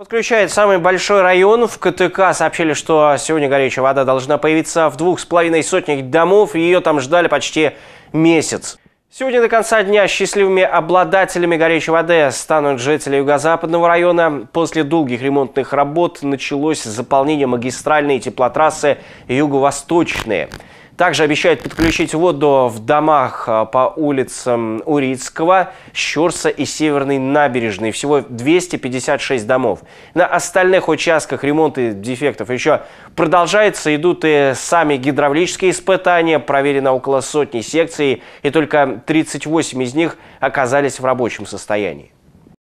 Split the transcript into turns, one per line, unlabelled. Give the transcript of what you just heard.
Подключает самый большой район. В КТК сообщили, что сегодня горячая вода должна появиться в двух с половиной сотнях домов. Ее там ждали почти месяц. Сегодня до конца дня счастливыми обладателями горячей воды станут жители юго-западного района. После долгих ремонтных работ началось заполнение магистральной теплотрассы юго-восточные. Также обещают подключить воду в домах а, по улицам Урицкого, Щурса и Северной набережной. Всего 256 домов. На остальных участках ремонты дефектов еще продолжается. Идут и сами гидравлические испытания. Проверено около сотни секций, и только 38 из них оказались в рабочем состоянии.